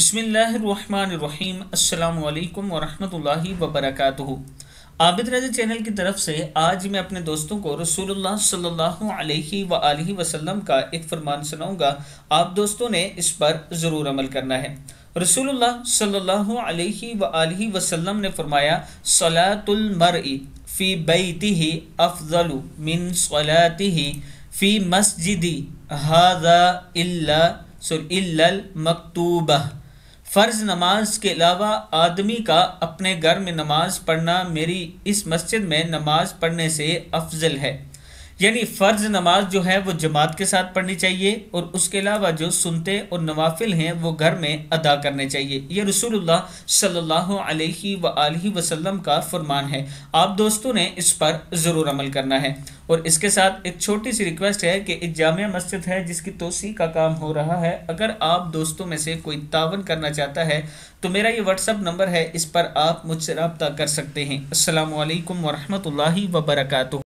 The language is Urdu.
بسم اللہ الرحمن الرحیم السلام علیکم ورحمۃ اللہ وبرکاتہ عابد رضی چینل کی طرف سے آج میں اپنے دوستوں کو رسول اللہ صلی اللہ علیہ و وسلم کا ایک فرمان سناؤں گا آپ دوستوں نے اس پر ضرور عمل کرنا ہے رسول اللہ صلی اللہ علیہ و وسلم نے فرمایا صلاۃ المرء فی ہی افضل من فی مسجدی سر المکتوبہ فرض نماز کے علاوہ آدمی کا اپنے گھر میں نماز پڑھنا میری اس مسجد میں نماز پڑھنے سے افضل ہے یعنی فرض نماز جو ہے وہ جماعت کے ساتھ پڑھنی چاہیے اور اس کے علاوہ جو سنتے اور نوافل ہیں وہ گھر میں ادا کرنے چاہیے یہ رسول اللہ صلی اللہ علیہ و وسلم کا فرمان ہے آپ دوستوں نے اس پر ضرور عمل کرنا ہے اور اس کے ساتھ ایک چھوٹی سی ریکویسٹ ہے کہ ایک جامع مسجد ہے جس کی توسیع کا کام ہو رہا ہے اگر آپ دوستوں میں سے کوئی تعاون کرنا چاہتا ہے تو میرا یہ واٹس اپ نمبر ہے اس پر آپ مجھ سے رابطہ کر سکتے ہیں السلام علیکم ورحمۃ اللہ وبرکاتہ